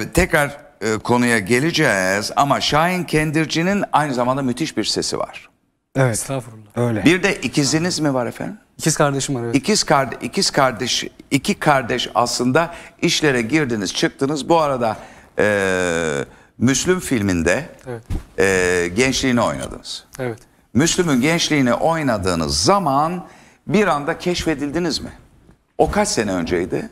Ee, tekrar e, konuya geleceğiz ama Şahin Kendirci'nin aynı zamanda müthiş bir sesi var. Evet. Estağfurullah. Öyle. Bir de ikiziniz mi var efendim? İkiz kardeşim var evet. İkiz, kar ikiz kardeş, iki kardeş aslında işlere girdiniz çıktınız. Bu arada e, Müslüm filminde evet. e, gençliğini oynadınız. Evet. Müslüm'ün gençliğini oynadığınız zaman bir anda keşfedildiniz mi? O kaç sene önceydi?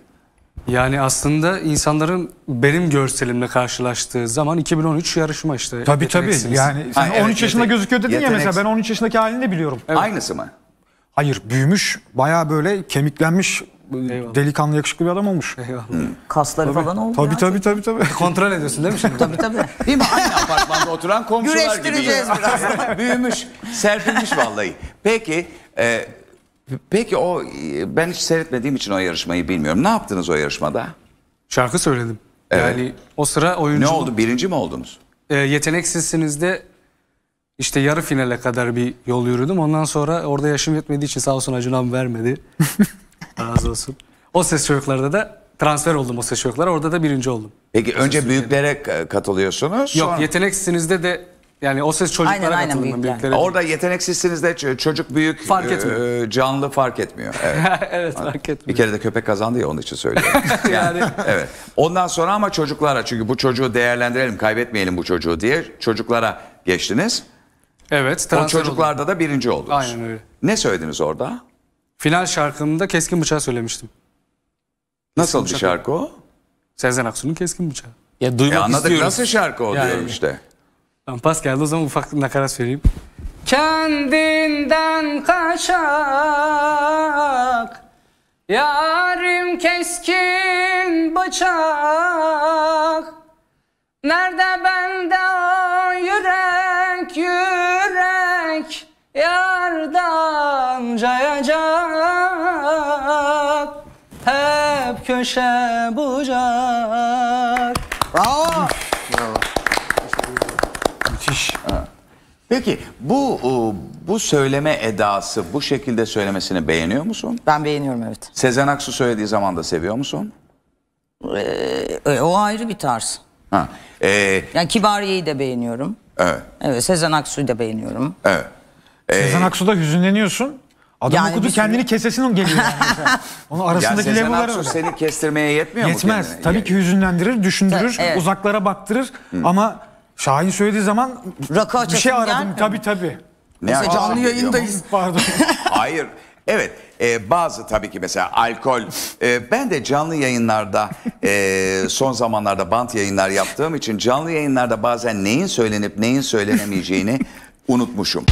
Yani aslında insanların benim görselimle karşılaştığı zaman 2013 yarışma işte. Tabii tabii. Yani sen ha, 13 evet, yaşında yetenek, gözüküyor dedin yetenek. ya mesela ben 13 yaşındaki halini de biliyorum. Evet. Aynısı mı? Hayır büyümüş baya böyle kemiklenmiş Eyvallah. delikanlı yakışıklı bir adam olmuş. Eyvallah. Hmm. Kasları tabii. falan oldu. Tabii ya. tabii tabii tabii. Kontrol ediyorsun değil mi şimdi? tabii tabii. Değil mi? Aynı apartmanda oturan komşular gibi. Güreştireceğiz biraz. büyümüş, serpilmiş vallahi. Peki e, Peki o e, ben hiç seyretmediğim için o yarışmayı bilmiyorum. Ne yaptınız o yarışmada? Şarkı söyledim. Evet. Yani o sıra oyuncu... Ne oldu? Birinci mi oldunuz? E, yeteneksizsiniz'de işte yarı finale kadar bir yol yürüdüm. Ondan sonra orada yaşım yetmediği için sağ olsun acınam vermedi. Razı olsun. O ses çocuklarda da transfer oldum o ses çocuklara. Orada da birinci oldum. Peki o önce büyüklere katılıyorsunuz. Yok sonra... yeteneksizsiniz'de de yani o ses çocuklara Aynen, aynen, büyüklere. büyüklere. Orada yeteneksizsiniz de ç- çocuk büyük Fark e, canlı fark etmiyor. Evet. evet fark Bir kere de köpek kazandı ya onun için söylüyorum. Yani evet. Ondan sonra ama çocuklara çünkü bu çocuğu değerlendirelim, kaybetmeyelim bu çocuğu diye çocuklara geçtiniz. evet O transfer oldu. çocuklarda da birinci oldunuz. Aynen öyle. Ne söylediniz orada? Final şarkımda keskin bıçağı söylemiştim. Nasıl bir şarkı o? Sezen Aksu'nun keskin bıçağı. Ya E anladık istiyoruz. nasıl şarkı o diyorum işte. Ben pas geldi o zaman ufak nakarat söyleyeyim. Kendinden kaçak Yarim keskin bıçak Nerede bende o yürek yürek Yardan cayacak Hep köşe bucak Bravo! Peki bu e, bu söyleme edası bu şekilde söylemesini beğeniyor musun? Ben beğeniyorum evet. Sezen Aksu söylediği zaman da seviyor musun? Ee, e, o ayrı bir tarz. Ha. Ee, yani Kibariye'yi de beğeniyorum. Evet. Evet Sezen Aksu'yu da beğeniyorum. Evet. Ee, Sezen Aksu'da hüzünleniyorsun. Adam yani okudu kendini kesesin onu geliyor. Yani Onun arasındaki ya Sezen Aksu seni kestirmeye yetmiyor Yetmez. mu? Yetmez. Tabii ki hüzünlendirir, düşündürür, evet. uzaklara baktırır Hı. ama Şahin söylediği zaman Rakı bir şey aradım. gelmiyor. Tabii tabii. Mesela canlı yapıyor yayındayız. Pardon. Hayır. Evet e, bazı tabii ki mesela alkol. E, ben de canlı yayınlarda e, son zamanlarda bant yayınlar yaptığım için canlı yayınlarda bazen neyin söylenip neyin söylenemeyeceğini unutmuşum.